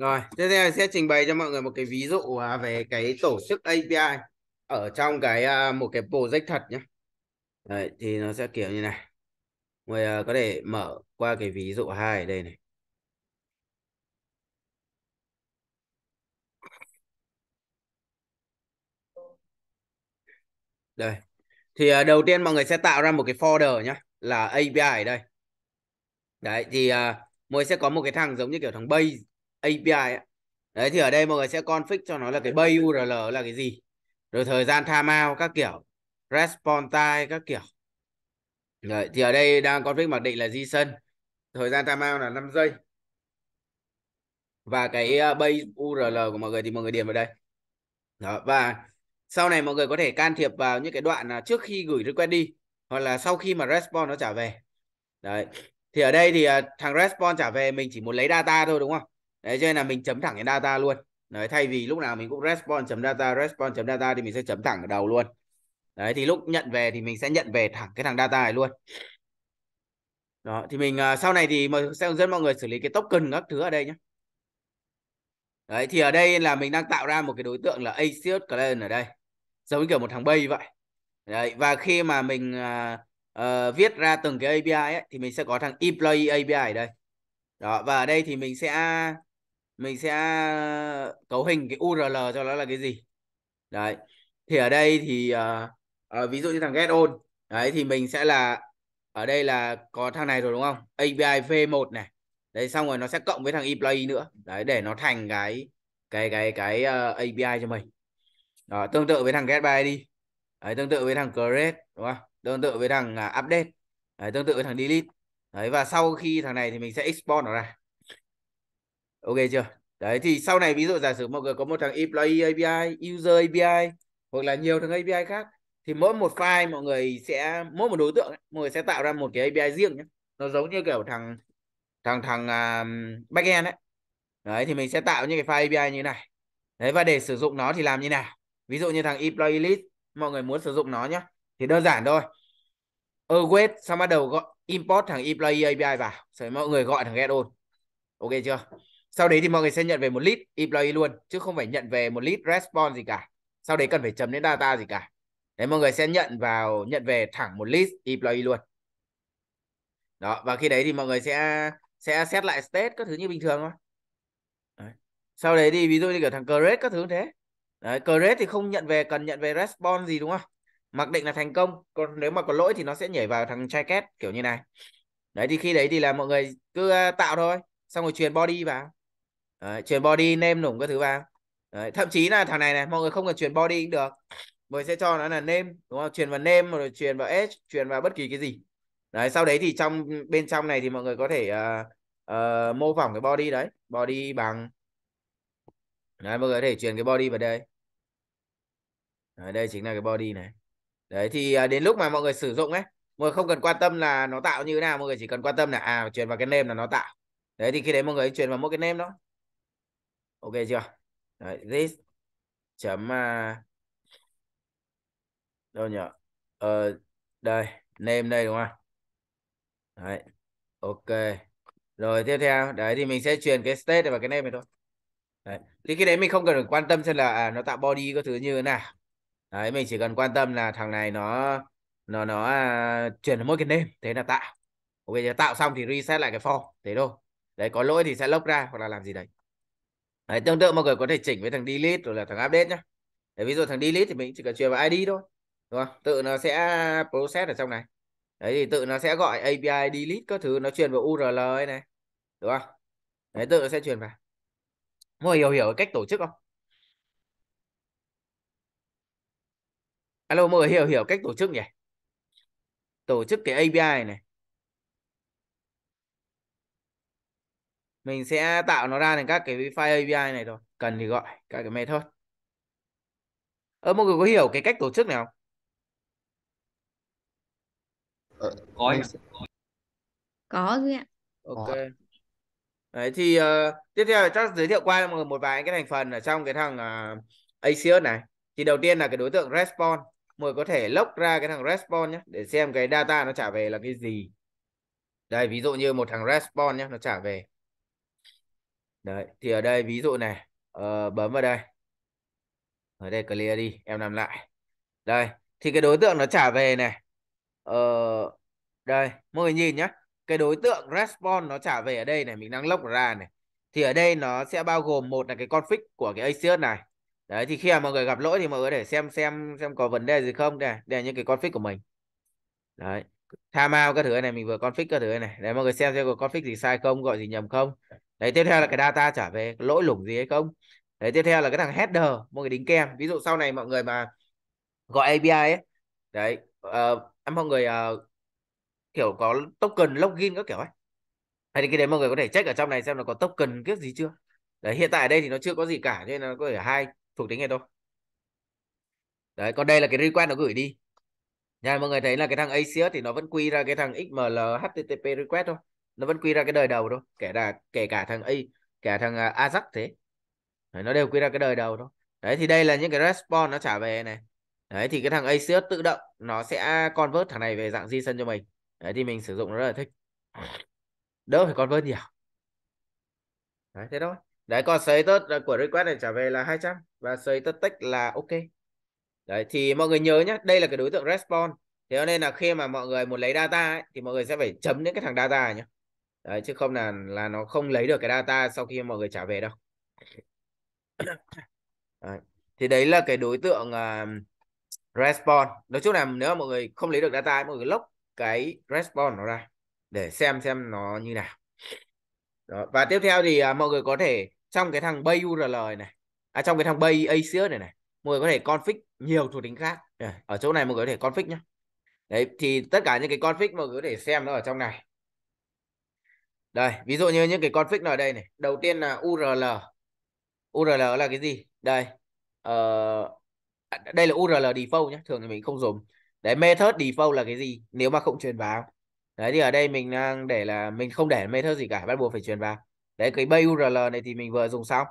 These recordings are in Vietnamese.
Rồi, tiếp theo sẽ trình bày cho mọi người một cái ví dụ à, về cái tổ chức API ở trong cái à, một cái project thật nhé. Đấy, thì nó sẽ kiểu như này. Người à, có thể mở qua cái ví dụ hai ở đây này. Đây. Thì đầu tiên mọi người sẽ tạo ra một cái folder nhé, là API ở đây. Đấy, thì mọi người sẽ có một cái thằng giống như kiểu thằng base API ấy. đấy thì ở đây mọi người sẽ config cho nó là cái bay URL là cái gì rồi thời gian timeout các kiểu response time các kiểu đấy, thì ở đây đang config mặc định là JSON thời gian timeout là 5 giây và cái ờ, base URL của mọi người thì mọi người điền vào đây đó và sau này mọi người có thể can thiệp vào những cái đoạn là trước khi gửi request đi hoặc là sau khi mà response nó trả về đấy thì ở đây thì à, thằng response trả về mình chỉ muốn lấy data thôi đúng không đấy cho nên là mình chấm thẳng cái data luôn đấy thay vì lúc nào mình cũng response data response data thì mình sẽ chấm thẳng ở đầu luôn đấy thì lúc nhận về thì mình sẽ nhận về thẳng cái thằng data này luôn đó thì mình à, sau này thì mình sẽ hướng dẫn mọi người xử lý cái token các thứ ở đây nhé đấy thì ở đây là mình đang tạo ra một cái đối tượng là ACS client ở đây giống kiểu một thằng bay vậy đấy và khi mà mình uh, uh, viết ra từng cái API ấy, thì mình sẽ có thằng employee API ở đây đó và ở đây thì mình sẽ mình sẽ cấu hình cái URL cho nó là cái gì đấy thì ở đây thì uh, uh, ví dụ như thằng get on đấy thì mình sẽ là ở đây là có thằng này rồi đúng không API v1 này đấy xong rồi nó sẽ cộng với thằng employee nữa đấy để nó thành cái cái cái cái uh, ờ, API cho mình đó, tương tự với thằng get by đi đấy, tương tự với thằng create đúng không tương tự với thằng uh, update đấy, tương tự với thằng delete đấy và sau khi thằng này thì mình sẽ export nó ra ok chưa đấy thì sau này ví dụ giả sử mọi người có một thằng employee API user API hoặc là nhiều thằng API khác thì mỗi một file mọi người sẽ mỗi một đối tượng mọi người sẽ tạo ra một cái API riêng nhé nó giống như kiểu thằng thằng thằng uh, backend đấy đấy thì mình sẽ tạo những cái file API như này đấy và để sử dụng nó thì làm như nào ví dụ như thằng employee list mọi người muốn sử dụng nó nhé thì đơn giản thôi await xong bắt đầu gọi import thằng employee API vào rồi mọi người gọi thằng get on ok chưa sau đấy thì mọi người sẽ nhận về một lít employee luôn chứ không phải nhận về một lít response gì cả sau đấy cần phải chấm đến data gì cả đấy mọi người sẽ nhận vào nhận về thẳng một list employee luôn đó và khi đấy thì mọi người sẽ sẽ xét lại state các thứ như bình thường thôi đấy. sau đấy thì ví dụ như kiểu thằng crate các thứ thế đấy crate thì không nhận về cần nhận về response gì đúng không mặc định là thành công còn nếu mà có lỗi thì nó sẽ nhảy vào thằng trai két kiểu như này đấy thì khi đấy thì là mọi người cứ à, tạo thôi xong rồi truyền body vào Đấy, chuyển body name nủng các thứ vào Đấy, thậm chí là thằng này này mọi người không cần chuyển body cũng được mình sẽ cho nó là name đúng không truyền vào name rồi chuyển vào edge chuyển vào bất kỳ cái gì đấy sau đấy thì trong bên trong này thì mọi người có thể uh, uh, mô phỏng cái body đấy body bằng đấy mọi người có thể chuyển cái body vào đây đấy, đây chính là cái body này đấy thì uh, đến lúc mà mọi người sử dụng ấy mọi người không cần quan tâm là nó tạo như thế nào mọi người chỉ cần quan tâm là à chuyển vào cái name là nó tạo đấy thì khi đấy mọi người chuyển vào một cái name đó ok chưa Đấy, this chấm uh, đâu nhở? ờ, đây name đây đúng không Đấy. ok rồi tiếp theo đấy thì mình sẽ truyền cái state này vào cái name này thôi đấy. thì cái đấy mình không cần phải quan tâm xem là à, nó tạo body có thứ như thế nào đấy mình chỉ cần quan tâm là thằng này nó nó nó à, chuyển mỗi cái name thế là tạo ok giờ tạo xong thì reset lại cái form thế thôi đấy có lỗi thì sẽ lốc ra hoặc là làm gì đấy Đấy, tương tự mọi người có thể chỉnh với thằng delete rồi là thằng update nhé Đấy, ví dụ thằng delete thì mình chỉ cần truyền vào ID thôi đúng không? tự nó sẽ process ở trong này đấy thì tự nó sẽ gọi API delete các thứ nó truyền vào URL ấy này đúng không đấy tự nó sẽ truyền vào mọi người hiểu hiểu cách tổ chức không alo mọi người hiểu hiểu cách tổ chức nhỉ tổ chức cái API này mình sẽ tạo nó ra thành các cái file API này rồi cần thì gọi các cái method ơ mọi người có hiểu cái cách tổ chức này không ờ, có anh có gì ạ ok đấy thì uh, tiếp theo chắc giới thiệu qua mọi người một vài cái thành phần ở trong cái thằng uh, Axios này thì đầu tiên là cái đối tượng response mọi người có thể lốc ra cái thằng response nhé để xem cái data nó trả về là cái gì đây ví dụ như một thằng response nhé nó trả về đấy thì ở đây ví dụ này uh, bấm vào đây ở đây clear đi em làm lại đây thì cái đối tượng nó trả về này ờ, đây mọi người nhìn nhá cái đối tượng response nó trả về ở đây này mình đang lock ra này thì ở đây nó sẽ bao gồm một là cái config của cái ACS này đấy thì khi mà mọi người gặp lỗi thì mọi người để xem xem xem có vấn đề gì không đây đây là những cái config của mình đấy tham timeout các thứ này mình vừa config các thứ này để mọi người xem xem có config gì sai không gọi gì nhầm không đấy tiếp theo là cái data trả về lỗi lủng gì hay không đấy tiếp theo là cái thằng header một cái đính kèm ví dụ sau này mọi người mà gọi API ấy đấy uh, mọi người uh, kiểu có token login các kiểu ấy hay thì cái đấy mọi người có thể check ở trong này xem nó có token cái gì chưa đấy hiện tại ở đây thì nó chưa có gì cả nên nó có thể hai thuộc tính này thôi đấy còn đây là cái request nó gửi đi nha mọi người thấy là cái thằng ACS thì nó vẫn quy ra cái thằng XML HTTP request thôi nó vẫn quy ra cái đời đầu thôi kể cả kể cả thằng y cả thằng à, Ajax thế đấy, nó đều quy ra cái đời đầu thôi đấy thì đây là những cái response nó trả về này đấy thì cái thằng ACS tự động nó sẽ convert thằng này về dạng di sân cho mình đấy thì mình sử dụng nó rất là thích đỡ phải convert nhiều đấy thế thôi đấy còn status à, của request này trả về là 200 và status tech là ok đấy thì mọi người nhớ nhé đây là cái đối tượng response thế nên là khi mà mọi người muốn lấy data ấy, thì mọi người sẽ phải chấm những cái thằng data này nhé đấy chứ không là là nó không lấy được cái data sau khi mọi người trả về đâu đấy. thì đấy là cái đối tượng uh, à, response nói chung là nếu mà mọi người không lấy được data mọi người lốc cái response nó ra để xem xem nó như nào Đó. và tiếp theo thì uh, mọi người có thể trong cái thằng bay url này à, trong cái thằng bay axios này này mọi người có thể config nhiều thuộc tính khác ở chỗ này mọi người có thể config nhé đấy thì tất cả những cái config mọi người có thể xem nó ở trong này đây, ví dụ như những cái config ở đây này. Đầu tiên là URL. URL là cái gì? Đây. Ờ, đây là URL default nhé. Thường thì mình không dùng. Đấy, method default là cái gì? Nếu mà không truyền vào. Đấy thì ở đây mình đang để là mình không để method gì cả. Bắt buộc phải truyền vào. Đấy, cái bay URL này thì mình vừa dùng xong.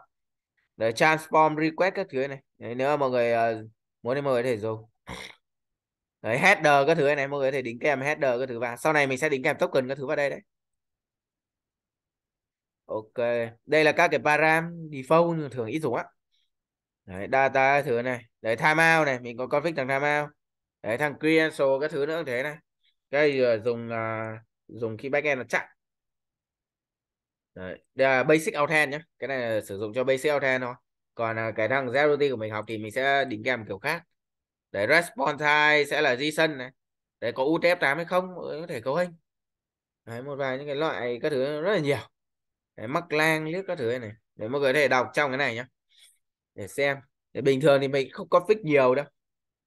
Đấy, transform request các thứ này. Đấy, nếu mà mọi người uh, muốn thì mọi người có thể dùng. Đấy, header các thứ này mọi người có thể đính kèm header các thứ vào. Sau này mình sẽ đính kèm token các thứ vào đây đấy ok đây là các cái param default thường ít dùng á đấy, data thứ này đấy timeout này mình có config thằng timeout đấy thằng credential các thứ nữa thế này cái dùng uh, dùng khi backend là chặn đấy. đây là basic outend nhé cái này là sử dụng cho basic outend thôi còn uh, cái thằng zero của mình học thì mình sẽ định kèm kiểu khác đấy response time sẽ là json này đấy có utf 8 hay không có thể cấu hình đấy một vài những cái loại các thứ rất là nhiều Đấy, mắc lang liếc các thứ này, để mọi người có thể đọc trong cái này nhé để xem để bình thường thì mình không có fix nhiều đâu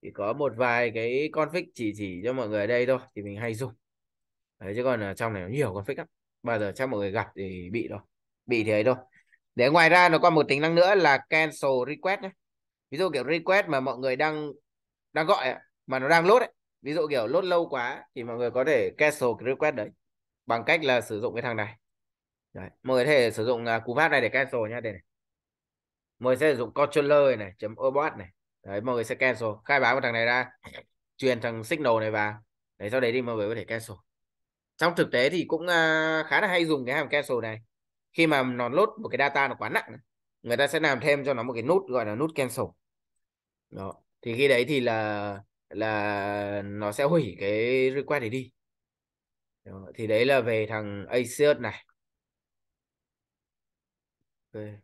chỉ có một vài cái con fix chỉ chỉ cho mọi người ở đây thôi thì mình hay dùng đấy chứ còn ở trong này nó nhiều con fix lắm bao giờ chắc mọi người gặp thì bị đâu bị thế thôi để ngoài ra nó còn một tính năng nữa là cancel request nhé ví dụ kiểu request mà mọi người đang đang gọi mà nó đang lốt ví dụ kiểu lốt lâu quá thì mọi người có thể cancel request đấy bằng cách là sử dụng cái thằng này Đấy. Mọi người có thể sử dụng à, cú pháp này để cancel nhé Đây này. Mọi người sẽ sử dụng controller này, chấm obot này. Đấy, mọi người sẽ cancel. Khai báo một thằng này ra. Truyền thằng signal này vào. Đấy, sau đấy thì mọi người có thể cancel. Trong thực tế thì cũng à, khá là hay dùng cái hàm cancel này. Khi mà nó lốt một cái data nó quá nặng, người ta sẽ làm thêm cho nó một cái nút gọi là nút cancel. Đó. Thì khi đấy thì là là nó sẽ hủy cái request để đi. Đó. Thì đấy là về thằng acs này. 对。